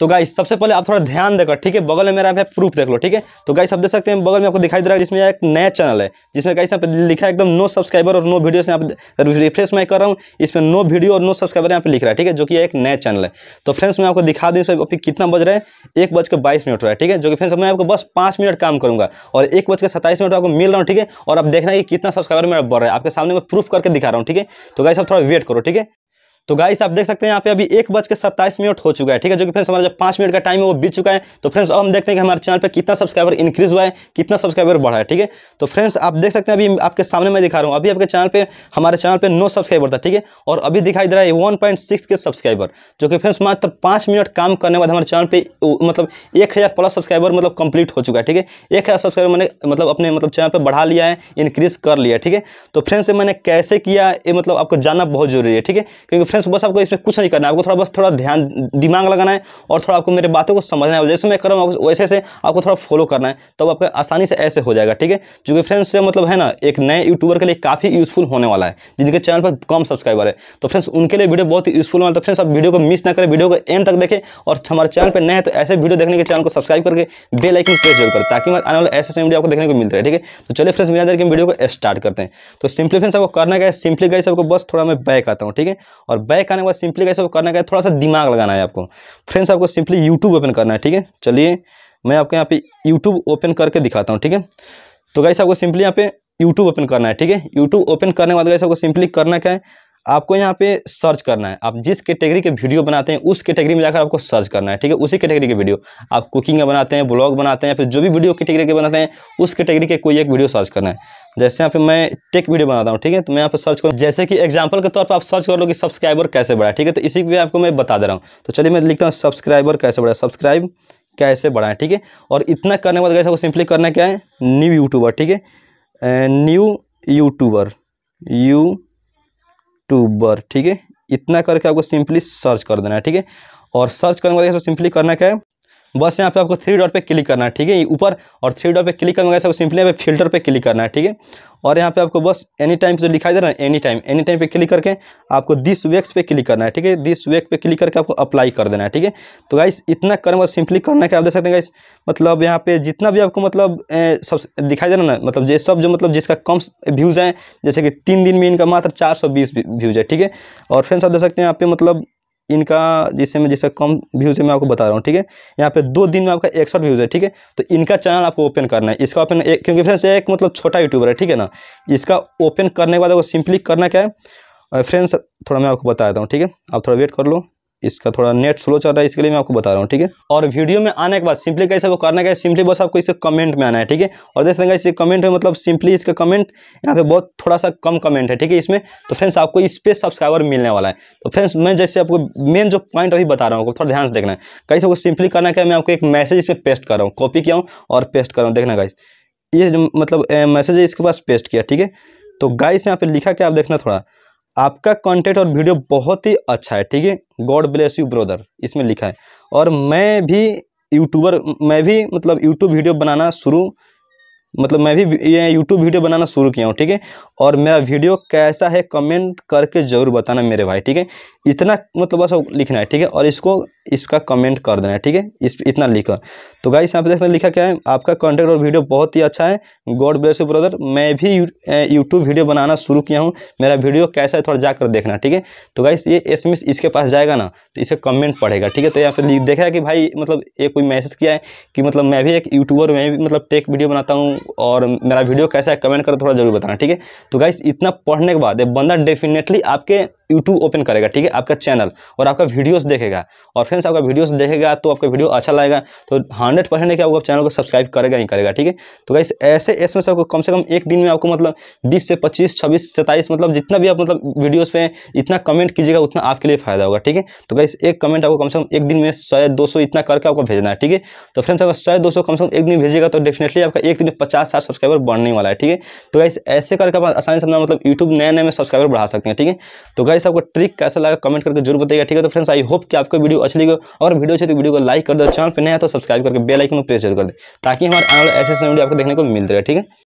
तो गाइस सबसे पहले आप थोड़ा ध्यान देकर ठीक है बगल में मेरा यहाँ पे प्रूफ देख लो ठीक है तो गाइस आप देख सकते हैं बगल में आपको दिखाई दे रहा है जिसमें एक नया चैनल है जिसमें गाइस यहाँ पे लिखा है एकदम नो सब्सक्राइबर और नो वीडियो से आप रिफ्रेश मैं कर रहा हूँ इसमें नो वीडियो और नो सब्सक्राइबर यहाँ पे लिख रहा है ठीक है जो कि एक नया चैनल है तो फ्रेंड्स मैं आपको दिखा दूँ अभी कितना बज रहा है एक बज के बाईस मिनट हो रहा है ठीक है जो कि फ्रेंड्स मैं आपको बस पाँच मिनट काम करूँगा और एक बज के सत्ताईस मिनट आपको मिल रहा हूँ ठीक है और आप देखना हैं कितना सब्सक्राइबर मेरा बढ़ रहा है आपके सामने मैं प्रूफ करके दिखा रहा हूँ ठीक है तो गाइस आप थोड़ा वेट करो ठीक है तो गाइस आप देख सकते हैं यहाँ पे अभी एक बज के सत्ताईस मिनट हो चुका है ठीक है जो कि फ्रेंड्स हमारा जब पाँच मिनट का टाइम है वो बीत चुका है तो फ्रेंड्स अब हम देखते हैं कि हमारे चैनल पर कितना सब्सक्राइबर इंक्रीज हुआ है कितना सब्सक्राइबर बढ़ा है ठीक है तो फ्रेंड्स आप देख सकते हैं अभी आपके सामने मैं दिखा रहा हूँ अभी आपके चैनल पर हमारे चैनल पर नो सब्सक्राइबर था ठीक है और अभी दिखाई दे रहा है वन के सब्सक्राइबर जो कि फ्रेंड्स मात्र पाँच मिनट काम करने बाद हमारे चैनल पर मतलब एक प्लस सब्सक्राइबर मतलब कंप्लीट हो चुका है ठीक है एक सब्सक्राइबर मैंने मतलब अपने मतलब चैनल पर बढ़ा लिया है इंक्रीज कर लिया ठीक है तो फ्रेंड्स मैंने कैसे किया ये मतलब आपको जानना बहुत जरूरी है ठीक है क्योंकि फ्रेंड्स बस आपको इसमें कुछ नहीं करना है आपको थोड़ा बस थोड़ा ध्यान दिमाग लगाना है और थोड़ा आपको मेरे बातों को समझना है जैसे मैं करूँ वैसे से आपको थोड़ा फॉलो करना है तब तो आपका आसानी से ऐसे हो जाएगा ठीक है जो कि फ्रेंड्स मतलब है ना एक नए यूट्यूबर के लिए काफ़ी यूजफुल होने वाला है जिनके चैनल पर कम सब्सक्राइबर है तो फ्रेंड्स उनके लिए वीडियो बहुत ही यूजफुल होने तो फ्रेंड्स आप वीडियो को मिस ना करें वीडियो को एंड तक देखें और हमारे चैनल पर नए हैं तो ऐसे वीडियो देखने के चैनल को सब्सक्राइब करके बेल आइकन प्रेस जरूर करें ताकि हमारे आने वाले ऐसे वीडियो आपको देखने को मिलते रहे ठीक है तो चलिए फ्रेंड्स मिला देखिए वीडियो को स्टार्ट करते हैं तो सिंपली फ्रेंड्स आपको करना क्या है सिंपली गाइस आपको बस थोड़ा मैं बैक आता हूँ ठीक है और बैक आने के बाद सिंपली कैसे करना है थोड़ा सा दिमाग लगाना है आपको फ्रेंड्स आपको सिंपली यूट्यूब ओपन करना है ठीक है चलिए मैं आपको यहाँ पे यूट्यूब ओपन करके दिखाता हूँ ठीक है तो गैस आपको सिंपली यहाँ पे यूट्यूब ओपन करना है ठीक है यूट्यूब ओपन करने के बाद गैस आपको सिंपली करना क्या है आपको यहाँ पे सर्च करना है आप जिस कैटेगरी के, वीडियो बनाते हैं उस कैटेगरी में जाकर आपको सर्च करना है ठीक है उसी कैटेगरी के वीडियो आप कुकिंग में बनाते हैं ब्लॉग बनाते हैं फिर जो भी वीडियो कैटेगरी के बनाते हैं उस कैटेगरी के कोई एक वीडियो सर्च करना है जैसे यहाँ पे मैं टेक वीडियो बनाता हूँ ठीक है तो मैं यहाँ पर सर्च करूँ जैसे कि एग्जाम्पल के तौर पर आप सर्च कर लो कि सब्सक्राइबर कैसे बढ़ा ठीक है तो इसी भी आपको मैं बता दे रहा हूँ तो चलिए मैं लिखता हूँ सब्सक्राइबर कैसे बढ़ा सब्सक्राइब कैसे बढ़ाएँ ठीक है और इतना करने के बाद कैसे सिंपली करना क्या है न्यू यूट्यूबर ठीक है न्यू यूट्यूबर यू यूट्यूबर ठीक है इतना करके आपको सिंपली सर्च कर देना है ठीक है और सर्च करने के बाद सिंपली करना क्या है तो बस यहाँ पे आपको थ्री डॉट पे क्लिक करना है ठीक है ऊपर और थ्री डॉट पे क्लिक करना है सिंपली यहाँ पे फिल्टर पे क्लिक करना है ठीक है और यहाँ पे आपको बस एनी टाइम जो लिखा दे रहा है एनी टाइम एनी टाइम पे क्लिक करके आपको दिस वेक्स पे क्लिक करना है ठीक है दिस वेक पे क्लिक करके आपको अप्लाई कर देना है ठीक है तो गाइस इतना करना सिंपली करना है कि आप देख सकते हैं गाइस मतलब यहाँ पे जितना भी आपको मतलब सब दिखाई दे रहा ना मतलब ये सब जो मतलब जिसका कम व्यूज़ है जैसे कि तीन दिन में इनका मात्र चार व्यूज़ है ठीक है और फ्रेंड्स आप देख सकते हैं यहाँ पे मतलब इनका जिससे मैं जैसे कम व्यूज़ है मैं आपको बता रहा हूँ ठीक है यहाँ पे दो दिन में आपका एक सौ व्यूज़ है ठीक है तो इनका चैनल आपको ओपन करना है इसका ओपन एक क्योंकि फ्रेंड्स एक मतलब छोटा यूट्यूबर है ठीक है ना इसका ओपन करने के बाद आपको सिंपली करना क्या है फ्रेंड्स थोड़ा मैं आपको बता देता हूँ ठीक है आप थोड़ा वेट कर लो इसका थोड़ा नेट स्लो चल रहा है इसके लिए मैं आपको बता रहा हूँ ठीक है और वीडियो में आने के बाद सिंपली कैसे वो करना है सिंपली बस आपको इसके कमेंट में आना है ठीक है और देख सकते इसे कमेंट में मतलब सिंपली इसका कमेंट यहाँ पे बहुत थोड़ा सा कम कमेंट है ठीक है इसमें तो फ्रेंड्स आपको इस पर सब्सक्राइबर मिलने वाला है तो फ्रेंड्स मैं जैसे आपको मेन जो पॉइंट अभी बता रहा हूँ आपको थोड़ा ध्यान से देखना है कैसे वो सिंपली करना है मैं आपको एक मैसेज इसमें पेस्ट कर रहा हूँ कॉपी किया हूँ और पेस्ट कर रहा हूँ देखना गाइस ये मतलब मैसेज इसके पास पेस्ट किया ठीक है तो गाइस यहाँ पे लिखा क्या आप देखना थोड़ा आपका कंटेंट और वीडियो बहुत ही अच्छा है ठीक है गॉड ब्लेस यू ब्रदर इसमें लिखा है और मैं भी यूट्यूबर मैं भी मतलब यूट्यूब वीडियो बनाना शुरू मतलब मैं भी ये यूट्यूब वीडियो बनाना शुरू किया हूँ ठीक है और मेरा वीडियो कैसा है कमेंट करके ज़रूर बताना मेरे भाई ठीक है इतना मतलब बस लिखना है ठीक है और इसको इसका कमेंट कर देना है ठीक है इस इतना लिखा तो गाइस यहाँ पे देखना लिखा क्या है आपका कंटेंट और वीडियो बहुत ही अच्छा है गॉड ब्लेस यू ब्रदर मैं भी यूट्यूब वीडियो बनाना शुरू किया हूँ मेरा वीडियो कैसा है थोड़ा जाकर देखना ठीक है तो गाइस ये एस इसके पास जाएगा ना तो इसे कमेंट पड़ेगा ठीक है तो यहाँ पर देखा कि भाई मतलब एक कोई मैसेज किया है कि मतलब मैं भी एक यूट्यूबर मैं भी मतलब टेक वीडियो बनाता हूँ और मेरा वीडियो कैसा है कमेंट कर थोड़ा जरूर बताना ठीक है तो गाइस इतना पढ़ने के बाद बंदा डेफिनेटली आपके यूट्यूब ओपन करेगा ठीक है आपका चैनल और आपका वीडियोस देखेगा और फ्रेंड्स आपका वीडियोस देखेगा तो आपका वीडियो अच्छा लगेगा तो हंड्रेड परसेंट कि आपको चैनल को सब्सक्राइब करेगा ही करेगा ठीक है तो गाइस ऐसे इसमें से आपको कम से कम एक दिन में आपको मतलब बीस से पच्चीस छब्बीस सत्ताईस मतलब जितना भी आप मतलब वीडियोज़ पर इतना कमेंट कीजिएगा उतना आपके लिए फायदा होगा ठीक है तो गाइस एक कमेंट आपको कम से कम एक दिन में सौ दो सौ इतना करके आपको भेजना है ठीक है तो फ्रेंड्स अगर सौ दो सौ कम से कम एक दिन भेजेगा तो डेफिनेटली आपका एक दिन में पचास साठ सब्सक्राइबर बढ़ने वाला है ठीक है तो गाइस ऐसे करके आसानी से अपना मतलब यूट्यूब नए नए में सब्सक्राइबर बढ़ा सकते हैं ठीक है तो गाइस आपको ट्रिक कैसा लगा कमेंट करके जरूर बताइएगा ठीक है तो फ्रेंड्स आई होप कि आपको वीडियो अच्छी लगी और वीडियो अच्छी तो वीडियो को लाइक कर दो चैनल पर नया तो सब्सक्राइब करके बेल आइकन को प्रेस जरूर कर दे ताकि हमारे आने वाले ऐसे वीडियो आपको देखने को मिलते रहे ठीक है